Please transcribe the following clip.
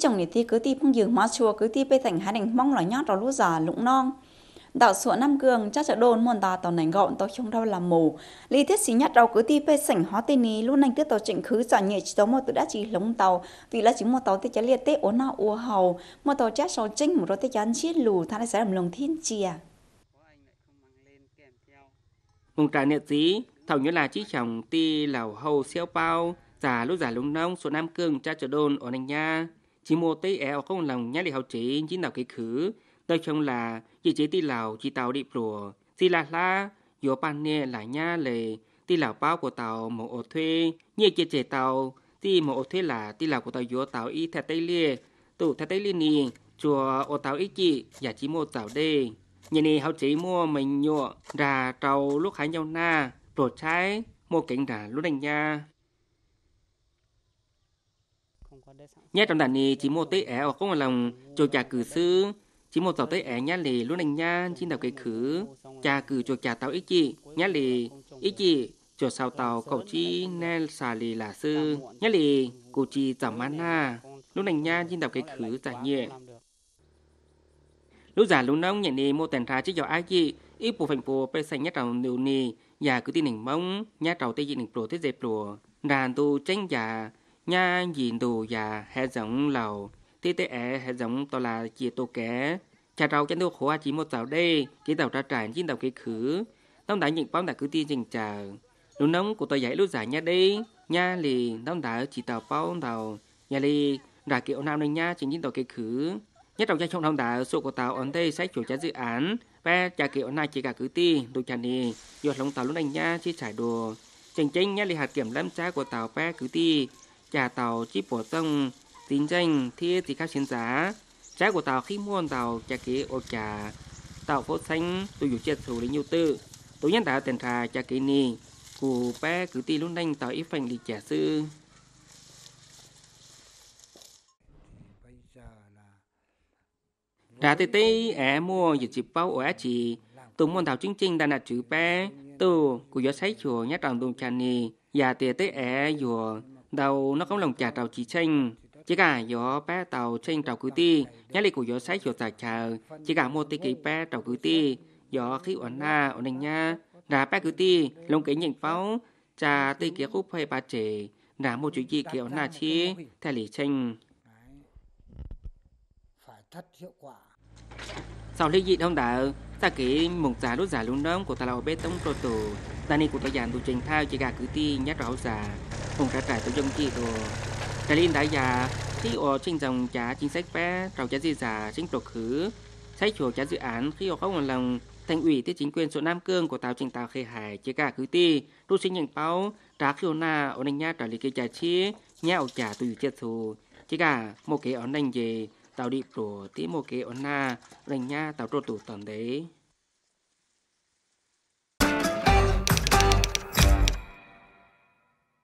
chồng nỉ ti cứ ti phong dường má chùa cứ ti bê thành hai đành mong lỏ nhát đó lũ già lũng non đạo sụa nam cường chắc chợ đồn môn ta tàu nành gọn tàu không đâu làm mù lý thuyết xí nhát đầu cứ ti bê sảnh hóa tên ní luôn nành tiết tàu chỉnh khứ giả nhẹ chỉ tàu một tự đã chỉ lống tàu vì là chỉ một tàu thì chả liệt tê ố na ua hầu một tàu chát sầu chinh một tàu tê chán chiết lù tha lại sẽ làm lòng thiên chìa mùng trà niệm dí thầu như là chí chồng ti lào hầu xeo bao giả lúc giả lúng nông sụa nam cường cha chợ đồn ở nành nha chỉ mua tới ẻo không lòng nhá lì hậu chỉ chỉ nào cái khứ đời chồng là chỉ chế ti lào chỉ tàu đi bùa si là la yo pan nè là nhá lề ti lào bao của tàu một ô thuê như chỉ chế tàu ti một ô thuê là ti lào của tàu yo tàu y thẹt tây lia tụ thẹt tây lia nì chùa ô tàu ít chị giả chỉ mua tàu đi, nhà này hậu chỉ mua mình nhựa ra tàu lúc hai nhau na bột trái mua cảnh đà lúc đánh nha Nhá trong đàn này chỉ một tế ẻ ở không lòng cho chả cử sư chỉ một tàu tế ẻ nhá lì luôn anh nhá trên tàu cái khứ chả cử cho chả tàu ít chị nhá lì ít chị cho sao tàu cậu chi nè xà lì là sư nhá lì cô chi giảm mát na lúc này nha trên tàu cái khứ giả nhẹ lúc giả lúc nông nhận đi mua tiền ra chỉ cho ai chị ít bộ phành phù bê xanh nhá tàu điều nì nhà cứ tin hình mông nhà tàu tây dị hình pro thế dẹp pro đàn tu tranh giả nhà nhìn đồ và hệ giống lầu tí tế ẻ hệ giống to là chia tô ké chả rau chân đô khóa à, chỉ một tàu đây cái tàu ra trải trên tàu cái khứ tông đã nhận bóng đã cứ ti dình chờ lúc nóng của tôi giải lúc giải nha đây nha lì tông đã chỉ tàu bao tàu nhà lì ra kiểu nam lên nha trên trên tàu cái khứ nhất trong gia trong thông đã số của tàu ấn đây sách chủ giá dự án và chả kiểu này chỉ cả cứ ti đồ chăn đi giọt lòng tàu lúc này nha chỉ trải đồ chỉnh chính nha lì hạt kiểm lâm trái của tàu pe cứ ti Nhà tàu chỉ bổ sung tính danh thiết thì khác chiến giá. Trái của tàu khi mua tàu trả kế ô trả tàu phố xanh tôi dụ chết thủ lý nhiều tư. Tôi nhân tàu tiền trà trả kế nì. Cụ bé cứ ti luôn đánh tàu ít phành đi trả sư. Trà tê tê ẻ mua dự dịp bao ổ chỉ tùng môn tàu chính trình đà nạt chữ bé tu của gió sấy chùa nhát tròn tùng trà nì và tê tê ẻ dùa đầu nó không lòng trả tàu chỉ tranh chỉ cả gió bé tàu tranh tàu cứ ti nhá lịch của gió sách gió tài chờ chỉ cả một tỷ kỳ bé tàu cứ ti gió khí ổn na ổn định nha ra bé cứ ti lông cái nhìn pháo trà tỷ kia khúc hơi ba trẻ ra một chuyện gì kiểu na chi thay lì tranh sau lý dị thông đạo ta kỹ một giả đốt giả luôn đóng của tàu bê tông pro tù ta ni của ta giàn tù trình thao chỉ cả cứ ti nhát rõ giả vùng cả trải tổ dân chỉ đồ cái linh đại gia khi ở trên dòng trả chính sách bé trào trả di giả chính trục khứ sách chủ trả dự án khi ở không còn lòng thành ủy tiết chính quyền số nam cương của tàu trình tàu khê hải chế cả cứ ti tu sinh nhận báo trả khi na ở đánh nhà trả lý kỳ trả chi nhà ở trả tùy chết thù chế cả một cái ở đánh gì tàu đi cổ tí một cái ở na đánh nhà tàu trô tủ tầm đấy